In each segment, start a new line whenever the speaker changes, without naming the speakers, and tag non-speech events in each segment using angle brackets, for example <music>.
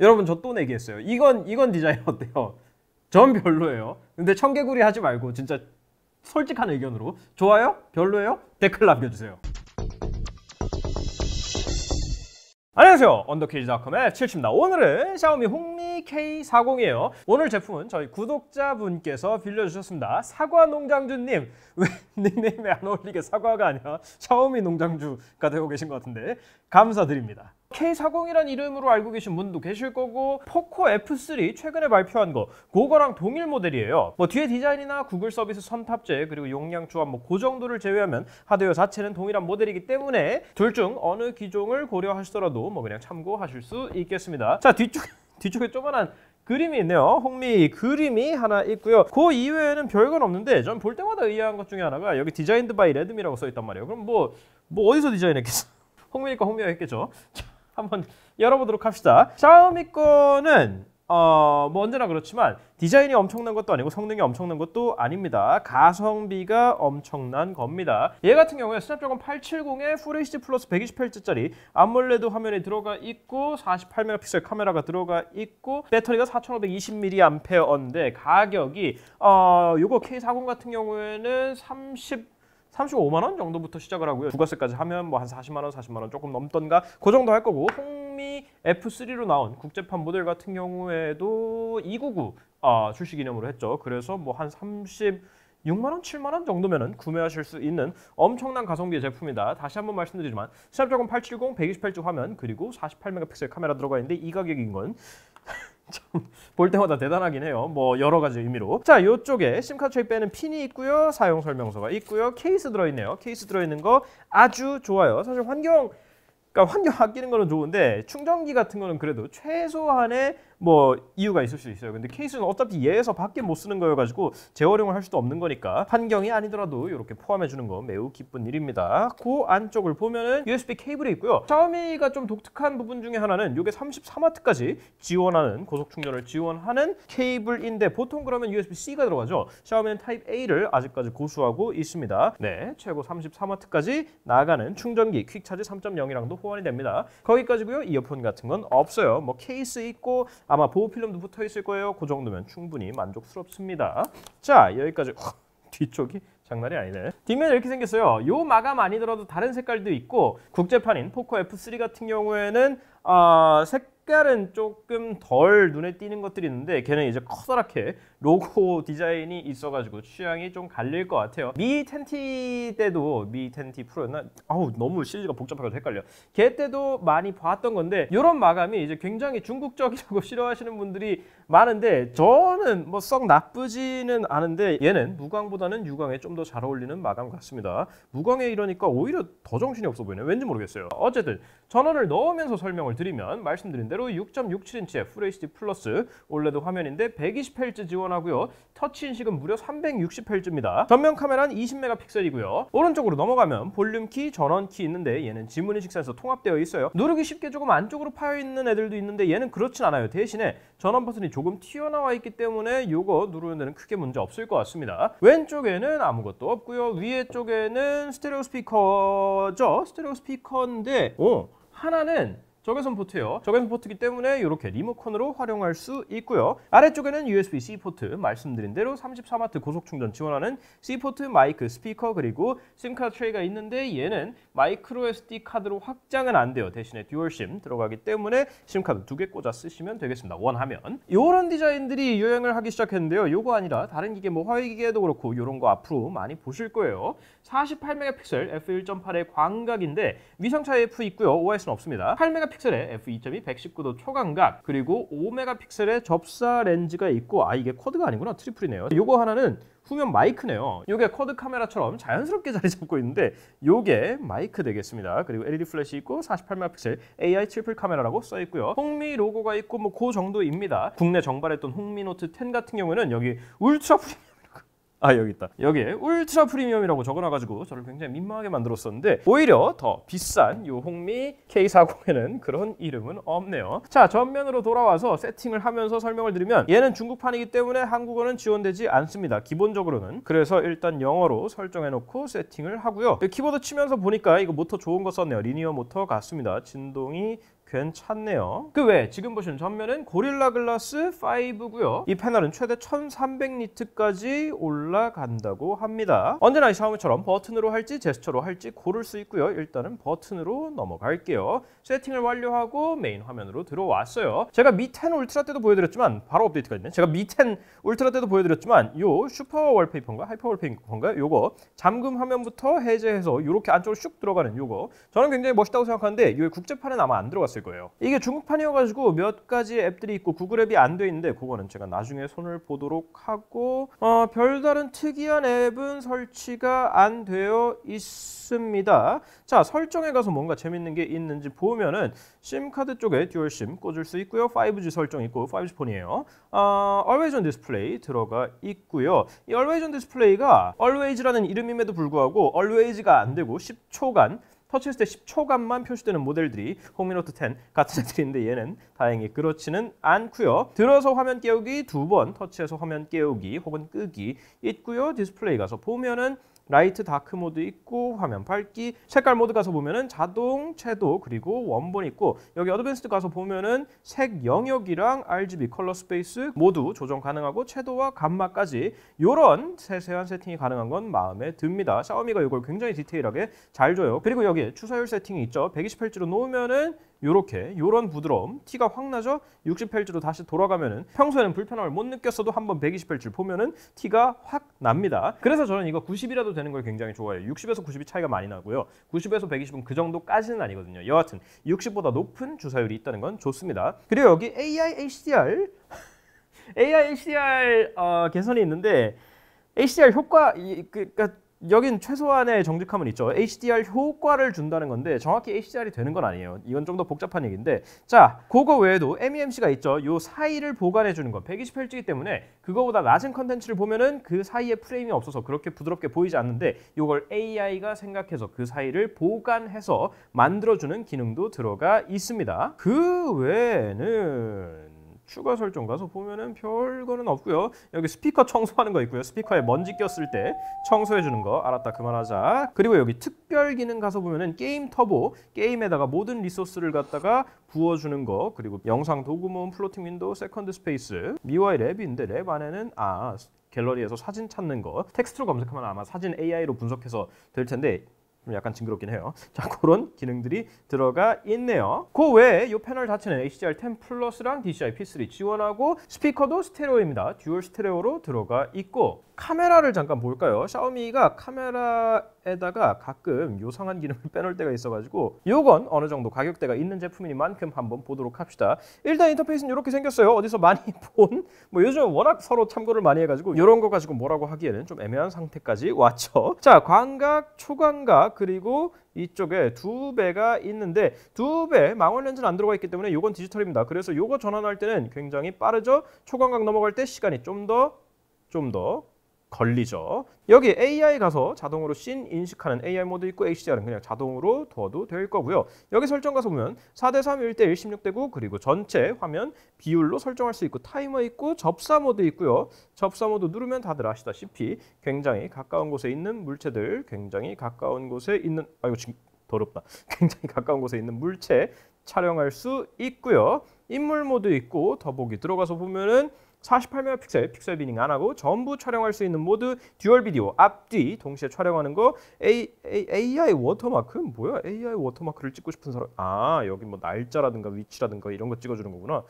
여러분 저 또 내기했어요. 이건 이건 디자인 어때요? 전 별로예요. 근데 청개구리 하지 말고 진짜 솔직한 의견으로 좋아요? 별로예요? 댓글 남겨주세요. 안녕하세요 언더케이지닷컴의 칠칩니다 오늘은 샤오미 홍미 K40이에요 오늘 제품은 저희 구독자분께서 빌려주셨습니다 사과 농장주님 <laughs> 왜 닉네임에 안 어울리게 사과가 아니라 샤오미 농장주가 되고 계신 것 같은데 감사드립니다 K40이란 이름으로 알고 계신 분도 계실 거고 포코 F3 최근에 발표한 거 그거랑 동일 모델이에요 뭐 뒤에 디자인이나 구글 서비스 선탑재 그리고 용량 조합 뭐 그 정도를 제외하면 하드웨어 자체는 동일한 모델이기 때문에 둘 중 어느 기종을 고려하시더라도 뭐 그냥 참고하실 수 있겠습니다 자 뒤쪽 <laughs> 뒤쪽에 조그만한 그림이 있네요. 홍미 그림이 하나 있고요. 그 이외에는 별건 없는데 전 볼 때마다 의아한 것 중에 하나가 여기 디자인드 바이 레드미라고 써 있단 말이에요. 그럼 뭐, 뭐 어디서 디자인했겠어? <laughs> 홍미니까 홍미가 했겠죠. 한번 <laughs> 열어보도록 합시다. 샤오미 거는 어, 뭐 언제나 그렇지만 디자인이 엄청난 것도 아니고 성능이 엄청난 것도 아닙니다. 가성비가 엄청난 겁니다. 얘 같은 경우에 스냅드래곤 870에 FHD 플러스 120Hz짜리 암몰레드 화면이 들어가 있고 4 8 m p 카메라가 들어가 있고 배터리가 4520mAh인데 가격이 어, 요거 K40 같은 경우에는 30 35만 원 정도부터 시작을 하고요. 부가세까지 하면 뭐 한 40만 원, 40만 원 조금 넘던가 그 정도 할 거고 홍미 F3로 나온 국제판 모델 같은 경우에도 299 아, 출시 기념으로 했죠. 그래서 뭐 한30 6만원, 7만원 정도면 구매하실 수 있는 엄청난 가성비의 제품이다. 다시 한번 말씀드리지만 시합드래 870, 128주 화면 그리고 4 8 m p 카메라 들어가 있는데 이 가격인 건 참볼 때마다 대단하긴 해요. 뭐 여러 가지 의미로. 자, 이쪽에 심카드 트랙 빼는 핀이 있고요. 사용 설명서가 있고요. 케이스 들어있네요. 케이스 들어있는 거 아주 좋아요. 사실 환경 그러니까 환경 아끼는 거는 좋은데 충전기 같은 거는 그래도 최소한의 뭐 이유가 있을 수 있어요. 근데 케이스는 어차피 얘에서 밖에 못 쓰는 거여가지고 재활용을 할 수도 없는 거니까 환경이 아니더라도 이렇게 포함해 주는 건 매우 기쁜 일입니다. 그 안쪽을 보면은 USB 케이블이 있고요. 샤오미가 좀 독특한 부분 중에 하나는 이게 3 4와트까지 지원하는 고속 충전을 지원하는 케이블인데 보통 그러면 USB-C가 들어가죠. 샤오미는 타입 A를 아직까지 고수하고 있습니다. 네, 최고 3 4와트까지 나가는 충전기 퀵차지 3.0이랑도 보완이 됩니다. 거기까지고요. 이어폰 같은 건 없어요. 뭐 케이스 있고 아마 보호 필름도 붙어 있을 거예요. 그 정도면 충분히 만족스럽습니다. 자, 여기까지 어, 뒤쪽이 장난이 아니네. 뒷면 이렇게 생겼어요. 요 마감 아니더라도 다른 색깔도 있고 국제판인 포커 F3 같은 경우에는 어, 색 색깔은 조금 덜 눈에 띄는 것들이 있는데 걔는 이제 커다랗게 로고 <laughs> 디자인이 있어가지고 취향이 좀 갈릴 것 같아요 미 텐티 때도 미 텐티 프로였나? 아우 너무 시리즈가 복잡해서 헷갈려 걔 때도 많이 봤던 건데 이런 마감이 이제 굉장히 중국적이라고 <laughs> 싫어하시는 분들이 많은데 저는 뭐 썩 나쁘지는 않은데 얘는 무광보다는 유광에 좀 더 잘 어울리는 마감 같습니다 무광에 이러니까 오히려 더 정신이 없어 보이네 왠지 모르겠어요 어쨌든 전원을 넣으면서 설명을 드리면 말씀드린 대로 그대로 6.67인치의 FHD 플러스 올레드 화면인데 120Hz 지원하고요. 터치 인식은 무려 360Hz입니다. 전면 카메라는 20메가픽셀이고요. 오른쪽으로 넘어가면 볼륨 키, 전원 키 있는데 얘는 지문 인식 센서 통합되어 있어요. 누르기 쉽게 조금 안쪽으로 파여 있는 애들도 있는데 얘는 그렇진 않아요. 대신에 전원 버튼이 조금 튀어나와 있기 때문에 이거 누르는 데는 크게 문제 없을 것 같습니다. 왼쪽에는 아무것도 없고요. 위에 쪽에는 스테레오 스피커죠. 스테레오 스피커인데 오, 어, 하나는 적외선 포트예요. 적외선 포트이기 때문에 이렇게 리모컨으로 활용할 수 있고요. 아래쪽에는 USB-C 포트 말씀드린 대로 34W 고속 충전 지원하는 C 포트 마이크 스피커 그리고 심카드 트레이가 있는데 얘는 마이크로 SD 카드로 확장은 안 돼요. 대신에 듀얼 심 들어가기 때문에 심카드 두 개 꽂아 쓰시면 되겠습니다. 원하면 이런 디자인들이 유행을 하기 시작했는데요. 요거 아니라 다른 기계 뭐화이 기계도 그렇고 이런 거 앞으로 많이 보실 거예요. 48MP f 1.8의 광각인데 위상차 f 있고요. OS는 없습니다. 8MP 픽셀의 f2.2 119도 초광각 그리고 5메가픽셀의 접사 렌즈가 있고 아 이게 쿼드가 아니구나 트리플이네요 이거 하나는 후면 마이크네요 요게 쿼드 카메라처럼 자연스럽게 <laughs> 자리 잡고 있는데 이게 마이크 되겠습니다 그리고 LED 플래시 있고 48MP AI 트리플 카메라라고 써 있고요 홍미 로고가 있고 뭐 그 정도입니다 국내 정발했던 홍미 노트 10 같은 경우에는 여기 울트라 프리미엄 아 여기 있다. 여기에 울트라 프리미엄이라고 적어놔가지고 저를 굉장히 민망하게 만들었었는데 오히려 더 비싼 요 홍미 K40에는 그런 이름은 없네요. 자 전면으로 돌아와서 세팅을 하면서 설명을 드리면 얘는 중국판이기 때문에 한국어는 지원되지 않습니다. 기본적으로는 그래서 일단 영어로 설정해놓고 세팅을 하고요. 네, 키보드 치면서 보니까 이거 모터 좋은 거 썼네요. 리니어 모터 같습니다. 진동이 괜찮네요. 그외에 지금 보시는 전면은 고릴라 글라스 5고요. 이 패널은 최대 1300니트까지 올라간다고 합니다. 언제나 이 샤오미처럼 버튼으로 할지 제스처로 할지 고를 수 있고요. 일단은 버튼으로 넘어갈게요. 세팅을 완료하고 메인 화면으로 들어왔어요. 제가 미10 울트라 때도 보여드렸지만 바로 업데이트가 있네. 제가 미10 울트라 때도 보여드렸지만 요 슈퍼 월페이퍼인가 하이퍼 월페이퍼인가 요거 잠금 화면부터 해제해서 이렇게 안쪽으로 슉 들어가는 요거 저는 굉장히 멋있다고 생각하는데 요 국제판에 아마 안 들어갔어요. 나왔을 거예요. 이게 중국판이어가지고 몇 가지 앱들이 있고 구글 앱이 안 돼 있는데 그거는 제가 나중에 손을 보도록 하고 어, 별다른 특이한 앱은 설치가 안 되어 있습니다. 자 설정에 가서 뭔가 재밌는 게 있는지 보면은 심카드 쪽에 듀얼심 꽂을 수 있고요. 5G 설정 있고 5G 폰이에요. 어, Always On Display 들어가 있고요. 이 Always On Display가 Always라는 이름임에도 불구하고 Always가 안 되고 10초간 터치했을 때 10초간만 표시되는 모델들이 홈미노트 10 같은 <laughs> 애들인데 얘는 다행히 그렇지는 않고요. 들어서 화면 깨우기 두 번, 터치해서 화면 깨우기 혹은 끄기 있고요. 디스플레이 가서 보면은 라이트 다크 모드 있고 화면 밝기 색깔 모드 가서 보면은 자동 채도 그리고 원본 있고 여기 어드밴스드 가서 보면은 색 영역이랑 RGB 컬러 스페이스 모두 조정 가능하고 채도와 감마까지 요런 세세한 세팅이 가능한 건 마음에 듭니다 샤오미가 이걸 굉장히 디테일하게 잘 줘요 그리고 여기 에 추사율 세팅이 있죠 120Hz로 놓으면은 이렇게이런 부드러움 티가 확 나죠? 60Hz로 다시 돌아가면은 평소에는 불편함을 못 느꼈어도 한번 120Hz 보면은 티가 확 납니다. 그래서 저는 이거 90이라도 되는 걸 굉장히 좋아해요. 60에서 90이 차이가 많이 나고요. 90에서 120은 그 정도까지는 아니거든요. 여하튼 60보다 높은 주사율이 있다는 건 좋습니다. 그리고 여기 AI HDR AI <laughs> HDR 어, 개선이 있는데 HDR 효과 그, 그러니까 여긴 최소한의 정직함은 있죠. HDR 효과를 준다는 건데 정확히 HDR이 되는 건 아니에요. 이건 좀 더 복잡한 얘기인데 자, 그거 외에도 MEMC가 있죠. 요 사이를 보관해 주는 것. 120Hz이기 때문에 그거보다 낮은 컨텐츠를 보면은 그 사이에 프레임이 없어서 그렇게 부드럽게 보이지 않는데 요걸 AI가 생각해서 그 사이를 보관해서 만들어 주는 기능도 들어가 있습니다. 그 외에는 추가 설정 가서 보면은 별거는 없고요. 여기 스피커 청소하는 거 있고요. 스피커에 먼지 꼈을 때 청소해 주는 거 알았다 그만하자. 그리고 여기 특별 기능 가서 보면은 게임 터보 게임에다가 모든 리소스를 갖다가 부어 주는 거 그리고 영상 도구문 플로팅 윈도우 세컨드 스페이스 미와이 랩인데 랩 안에는 아 갤러리에서 사진 찾는 거 텍스트로 검색하면 아마 사진 AI로 분석해서 될 텐데 좀 약간 징그럽긴 해요. <laughs> 자, 그런 기능들이 들어가 있네요. 그 외에 이 패널 자체는 HDR10 플러스랑 DCI-P3 지원하고 스피커도 스테레오입니다. 듀얼 스테레오로 들어가 있고 카메라를 잠깐 볼까요? 샤오미가 카메라에다가 가끔 요상한 기능을 <laughs> 빼놓을 때가 있어가지고 이건 어느 정도 가격대가 있는 제품이니만큼 한번 보도록 합시다. 일단 인터페이스는 이렇게 생겼어요. 어디서 많이 <laughs> 본? 뭐 요즘 워낙 서로 참고를 많이 해가지고 이런 거 가지고 뭐라고 하기에는 좀 애매한 상태까지 왔죠. <laughs> 자, 광각, 초광각 그리고 이쪽에 두 배가 있는데 두 배 망원 렌즈는 안 들어가 있기 때문에 이건 디지털입니다. 그래서 이거 전환할 때는 굉장히 빠르죠. 초광각 넘어갈 때 시간이 좀 더 좀더 걸리죠. 여기 AI 가서 자동으로 씬 인식하는 AI 모드 있고 HDR은 그냥 자동으로 둬도 될 거고요. 여기 설정 가서 보면 4대3, 1대1, 16대9 그리고 전체 화면 비율로 설정할 수 있고 타이머 있고 접사 모드 있고요. 접사 모드 누르면 다들 아시다시피 굉장히 가까운 곳에 있는 물체들 굉장히 가까운 곳에 있는 아이고 지금 더럽다. <laughs> 굉장히 가까운 곳에 있는 물체 촬영할 수 있고요. 인물 모드 있고 더보기 들어가서 보면은 48mm 픽셀 픽셀 비닝 안 하고 전부 촬영할 수 있는 모드 듀얼 비디오 앞뒤 동시에 촬영하는 거 A, A, AI 워터마크 뭐야 AI 워터마크를 찍고 싶은 사람 아 여기 뭐 날짜라든가 위치라든가 이런 거 찍어주는 거구나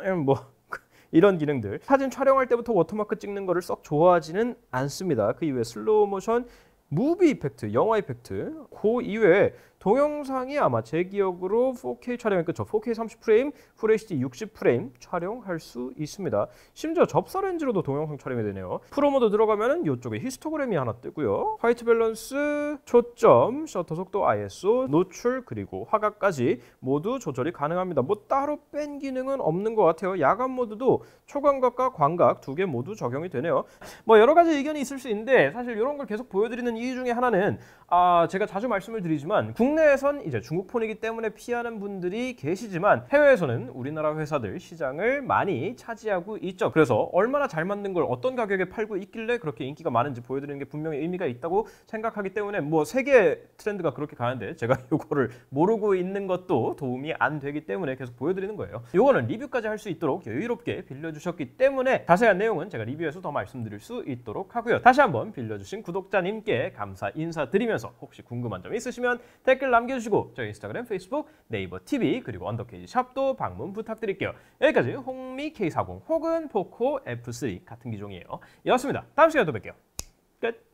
음, 뭐 <laughs> 이런 기능들 사진 촬영할 때부터 워터마크 찍는 거를 썩 좋아하지는 않습니다 그 이외에 슬로우 모션 무비 이펙트, 영화 이펙트 그 이외에 동영상이 아마 제 기억으로 4K 촬영이 그죠 4K 30프레임, FHD 60프레임 촬영할 수 있습니다. 심지어 접사 렌즈로도 동영상 촬영이 되네요. 프로 모드 들어가면 이쪽에 히스토그램이 하나 뜨고요. 화이트 밸런스, 초점, 셔터 속도, ISO, 노출 그리고 화각까지 모두 조절이 가능합니다. 뭐 따로 뺀 기능은 없는 것 같아요. 야간 모드도 초광각과 광각 두 개 모두 적용이 되네요. 뭐 여러 가지 의견이 있을 수 있는데 사실 이런 걸 계속 보여드리는 이유 중에 하나는 아 제가 자주 말씀을 드리지만 국내에선 이제 중국폰이기 때문에 피하는 분들이 계시지만 해외에서는 우리나라 회사들 시장을 많이 차지하고 있죠. 그래서 얼마나 잘 만든 걸 어떤 가격에 팔고 있길래 그렇게 인기가 많은지 보여드리는 게 분명히 의미가 있다고 생각하기 때문에 뭐 세계 트렌드가 그렇게 가는데 제가 이거를 <laughs> 모르고 있는 것도 도움이 안 되기 때문에 계속 보여드리는 거예요. 이거는 리뷰까지 할 수 있도록 여유롭게 빌려주셨기 때문에 자세한 내용은 제가 리뷰에서 더 말씀드릴 수 있도록 하고요. 다시 한번 빌려주신 구독자님께 감사 인사드리면서 혹시 궁금한 점 있으시면 댓글 댓글 남겨주시고 저희 인스타그램, 페이스북, 네이버 TV 그리고 언더케이지 샵도 방문 부탁드릴게요. 여기까지 홍미 K40 혹은 포코 F3 같은 기종이에요. 이었습니다 다음 시간에 또 뵐게요. 끝!